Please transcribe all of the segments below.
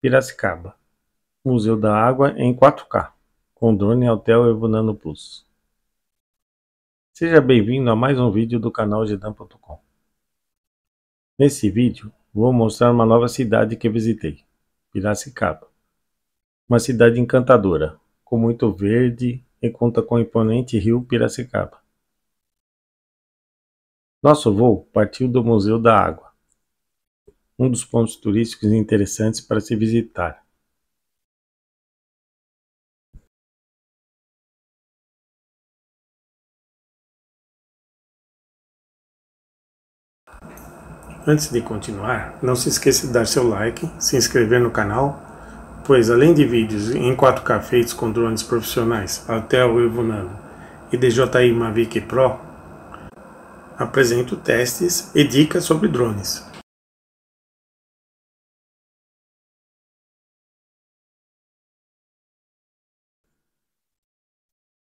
Piracicaba: Museu da Água em 4K, com drone Altel hotel Nano Plus. Seja bem-vindo a mais um vídeo do canal Gedan.com. Nesse vídeo, vou mostrar uma nova cidade que visitei, Piracicaba. Uma cidade encantadora, com muito verde e conta com o imponente rio Piracicaba. Nosso voo partiu do Museu da Água um dos pontos turísticos interessantes para se visitar. Antes de continuar, não se esqueça de dar seu like, se inscrever no canal, pois além de vídeos em 4K feitos com drones profissionais até Altel Nano e DJI Mavic Pro, apresento testes e dicas sobre drones.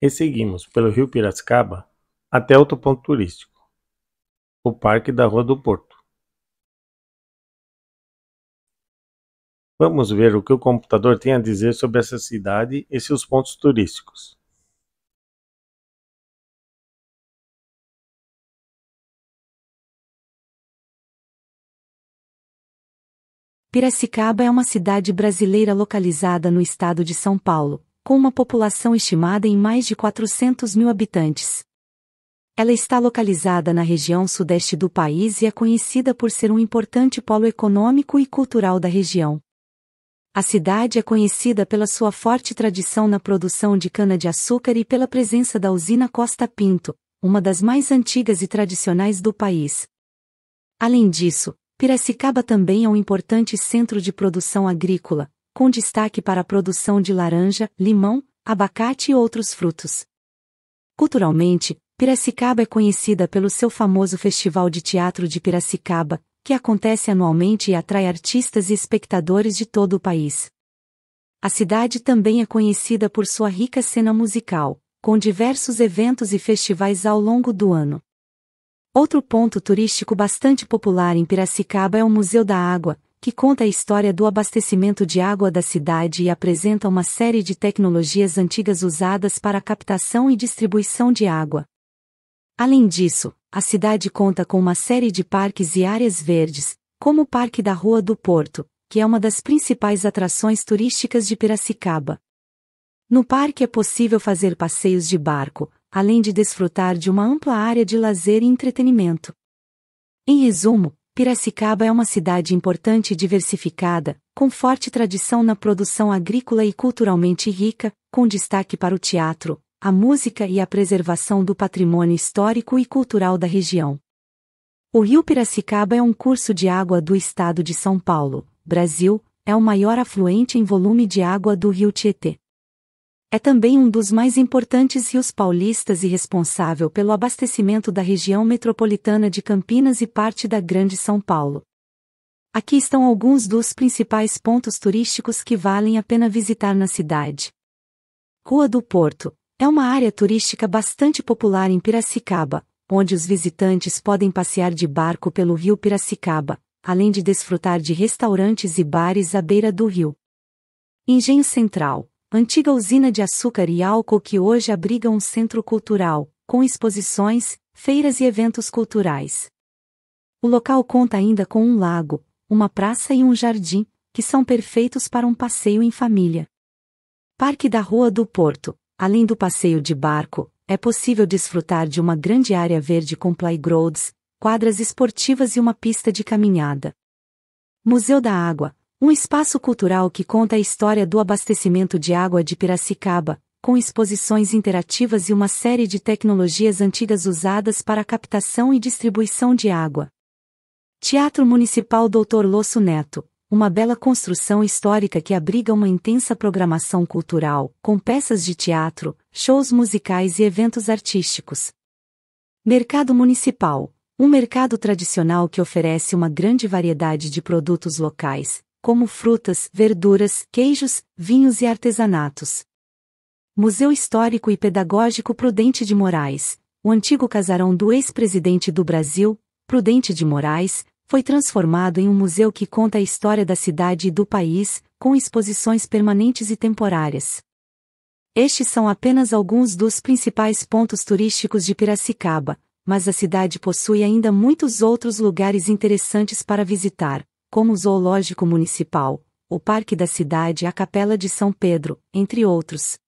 e seguimos pelo rio Piracicaba até outro ponto turístico, o Parque da Rua do Porto. Vamos ver o que o computador tem a dizer sobre essa cidade e seus pontos turísticos. Piracicaba é uma cidade brasileira localizada no estado de São Paulo, com uma população estimada em mais de 400 mil habitantes. Ela está localizada na região sudeste do país e é conhecida por ser um importante polo econômico e cultural da região. A cidade é conhecida pela sua forte tradição na produção de cana-de-açúcar e pela presença da usina Costa Pinto, uma das mais antigas e tradicionais do país. Além disso, Piracicaba também é um importante centro de produção agrícola, com destaque para a produção de laranja, limão, abacate e outros frutos. Culturalmente, Piracicaba é conhecida pelo seu famoso Festival de Teatro de Piracicaba, que acontece anualmente e atrai artistas e espectadores de todo o país. A cidade também é conhecida por sua rica cena musical, com diversos eventos e festivais ao longo do ano. Outro ponto turístico bastante popular em Piracicaba é o Museu da Água, que conta a história do abastecimento de água da cidade e apresenta uma série de tecnologias antigas usadas para a captação e distribuição de água. Além disso, a cidade conta com uma série de parques e áreas verdes, como o Parque da Rua do Porto, que é uma das principais atrações turísticas de Piracicaba. No parque é possível fazer passeios de barco, além de desfrutar de uma ampla área de lazer e entretenimento. Em resumo, Piracicaba é uma cidade importante e diversificada, com forte tradição na produção agrícola e culturalmente rica, com destaque para o teatro, a música e a preservação do patrimônio histórico e cultural da região. O rio Piracicaba é um curso de água do estado de São Paulo, Brasil, é o maior afluente em volume de água do rio Tietê. É também um dos mais importantes rios paulistas e responsável pelo abastecimento da região metropolitana de Campinas e parte da Grande São Paulo. Aqui estão alguns dos principais pontos turísticos que valem a pena visitar na cidade. Rua do Porto é uma área turística bastante popular em Piracicaba, onde os visitantes podem passear de barco pelo rio Piracicaba, além de desfrutar de restaurantes e bares à beira do rio. Engenho Central antiga usina de açúcar e álcool que hoje abriga um centro cultural, com exposições, feiras e eventos culturais. O local conta ainda com um lago, uma praça e um jardim, que são perfeitos para um passeio em família. Parque da Rua do Porto, além do passeio de barco, é possível desfrutar de uma grande área verde com playgrounds, quadras esportivas e uma pista de caminhada. Museu da Água, um espaço cultural que conta a história do abastecimento de água de Piracicaba, com exposições interativas e uma série de tecnologias antigas usadas para a captação e distribuição de água. Teatro Municipal Doutor Losso Neto, uma bela construção histórica que abriga uma intensa programação cultural, com peças de teatro, shows musicais e eventos artísticos. Mercado Municipal, um mercado tradicional que oferece uma grande variedade de produtos locais, como frutas, verduras, queijos, vinhos e artesanatos. Museu Histórico e Pedagógico Prudente de Moraes, o antigo casarão do ex-presidente do Brasil, Prudente de Moraes, foi transformado em um museu que conta a história da cidade e do país, com exposições permanentes e temporárias. Estes são apenas alguns dos principais pontos turísticos de Piracicaba, mas a cidade possui ainda muitos outros lugares interessantes para visitar, como o Zoológico Municipal, o Parque da Cidade e a Capela de São Pedro, entre outros.